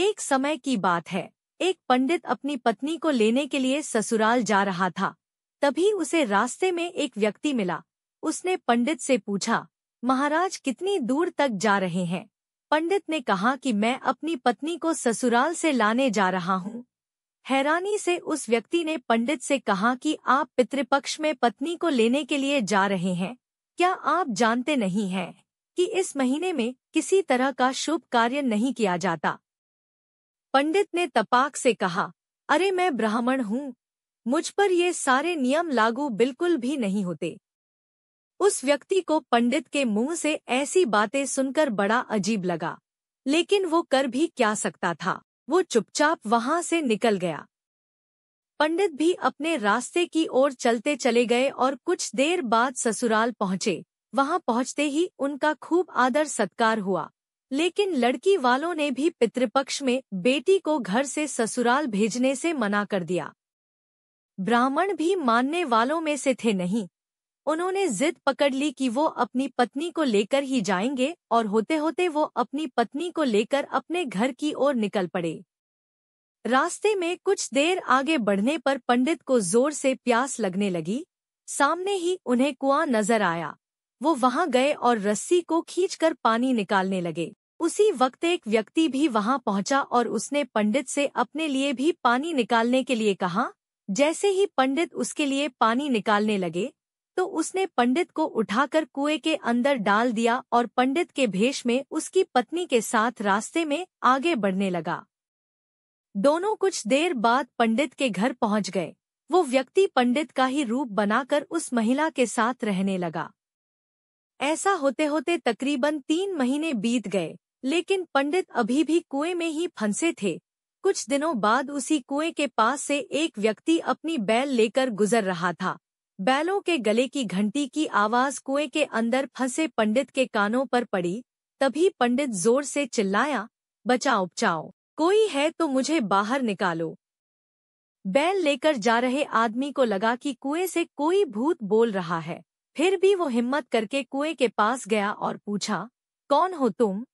एक समय की बात है एक पंडित अपनी पत्नी को लेने के लिए ससुराल जा रहा था तभी उसे रास्ते में एक व्यक्ति मिला उसने पंडित से पूछा महाराज कितनी दूर तक जा रहे हैं पंडित ने कहा कि मैं अपनी पत्नी को ससुराल से लाने जा रहा हूँ हैरानी से उस व्यक्ति ने पंडित से कहा कि आप पितृपक्ष में पत्नी को लेने के लिए जा रहे हैं क्या आप जानते नहीं हैं कि इस महीने में किसी तरह का शुभ कार्य नहीं किया जाता पंडित ने तपाक से कहा अरे मैं ब्राह्मण हूँ मुझ पर ये सारे नियम लागू बिल्कुल भी नहीं होते उस व्यक्ति को पंडित के मुंह से ऐसी बातें सुनकर बड़ा अजीब लगा लेकिन वो कर भी क्या सकता था वो चुपचाप वहां से निकल गया पंडित भी अपने रास्ते की ओर चलते चले गए और कुछ देर बाद ससुराल पहुंचे वहां पहुंचते ही उनका खूब आदर सत्कार हुआ लेकिन लड़की वालों ने भी पितृपक्ष में बेटी को घर से ससुराल भेजने से मना कर दिया ब्राह्मण भी मानने वालों में से थे नहीं उन्होंने जिद पकड़ ली कि वो अपनी पत्नी को लेकर ही जाएंगे और होते होते वो अपनी पत्नी को लेकर अपने घर की ओर निकल पड़े रास्ते में कुछ देर आगे बढ़ने पर पंडित को जोर से प्यास लगने लगी सामने ही उन्हें कुआं नजर आया वो वहां गए और रस्सी को खींचकर पानी निकालने लगे उसी वक्त एक व्यक्ति भी वहां पहुंचा और उसने पंडित से अपने लिए भी पानी निकालने के लिए कहा जैसे ही पंडित उसके लिए पानी निकालने लगे तो उसने पंडित को उठाकर कुएं के अंदर डाल दिया और पंडित के भेष में उसकी पत्नी के साथ रास्ते में आगे बढ़ने लगा दोनों कुछ देर बाद पंडित के घर पहुंच गए वो व्यक्ति पंडित का ही रूप बनाकर उस महिला के साथ रहने लगा ऐसा होते होते तकरीबन तीन महीने बीत गए लेकिन पंडित अभी भी कुएं में ही फंसे थे कुछ दिनों बाद उसी कुएं के पास से एक व्यक्ति अपनी बैल लेकर गुजर रहा था बैलों के गले की घंटी की आवाज कुएं के अंदर फंसे पंडित के कानों पर पड़ी तभी पंडित जोर से चिल्लाया बचाओ बचाओ कोई है तो मुझे बाहर निकालो बैल लेकर जा रहे आदमी को लगा कि कुएं से कोई भूत बोल रहा है फिर भी वो हिम्मत करके कुएं के पास गया और पूछा कौन हो तुम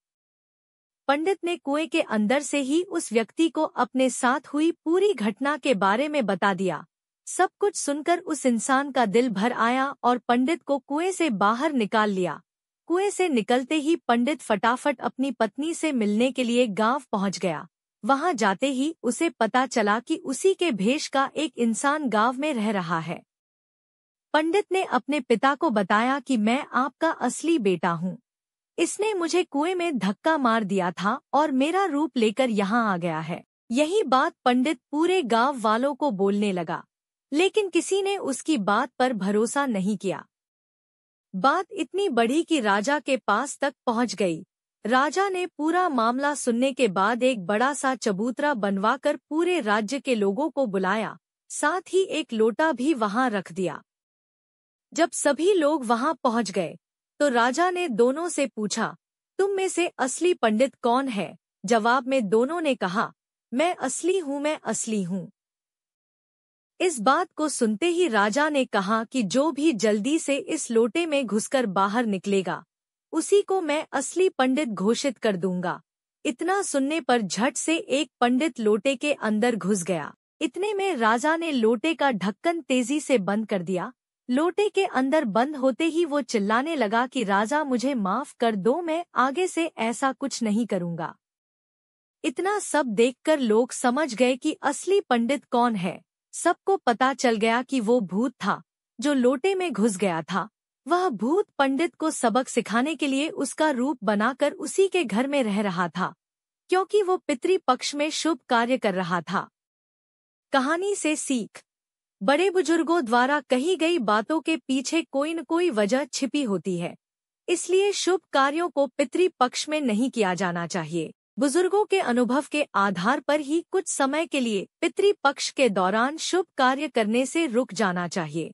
पंडित ने कुएं के अंदर से ही उस व्यक्ति को अपने साथ हुई पूरी घटना के बारे में बता दिया सब कुछ सुनकर उस इंसान का दिल भर आया और पंडित को कुएं से बाहर निकाल लिया कुएं से निकलते ही पंडित फटाफट अपनी पत्नी से मिलने के लिए गांव पहुंच गया वहां जाते ही उसे पता चला कि उसी के भेष का एक इंसान गांव में रह रहा है पंडित ने अपने पिता को बताया कि मैं आपका असली बेटा हूँ इसने मुझे कुएं में धक्का मार दिया था और मेरा रूप लेकर यहाँ आ गया है यही बात पंडित पूरे गांव वालों को बोलने लगा लेकिन किसी ने उसकी बात पर भरोसा नहीं किया बात इतनी बड़ी कि राजा के पास तक पहुंच गई राजा ने पूरा मामला सुनने के बाद एक बड़ा सा चबूतरा बनवाकर पूरे राज्य के लोगों को बुलाया साथ ही एक लोटा भी वहां रख दिया जब सभी लोग वहां पहुंच गए तो राजा ने दोनों से पूछा तुम में से असली पंडित कौन है जवाब में दोनों ने कहा मैं असली हूं मैं असली हूं इस बात को सुनते ही राजा ने कहा कि जो भी जल्दी से इस लोटे में घुसकर बाहर निकलेगा उसी को मैं असली पंडित घोषित कर दूंगा इतना सुनने पर झट से एक पंडित लोटे के अंदर घुस गया इतने में राजा ने लोटे का ढक्कन तेजी से बंद कर दिया लोटे के अंदर बंद होते ही वो चिल्लाने लगा कि राजा मुझे माफ कर दो मैं आगे से ऐसा कुछ नहीं करूंगा इतना सब देखकर लोग समझ गए कि असली पंडित कौन है सबको पता चल गया कि वो भूत था जो लोटे में घुस गया था वह भूत पंडित को सबक सिखाने के लिए उसका रूप बनाकर उसी के घर में रह रहा था क्योंकि वो पितृ पक्ष में शुभ कार्य कर रहा था कहानी से सीख बड़े बुजुर्गों द्वारा कही गई बातों के पीछे कोई न कोई वजह छिपी होती है इसलिए शुभ कार्यों को पितृ पक्ष में नहीं किया जाना चाहिए बुजुर्गों के अनुभव के आधार पर ही कुछ समय के लिए पितृ पक्ष के दौरान शुभ कार्य करने से रुक जाना चाहिए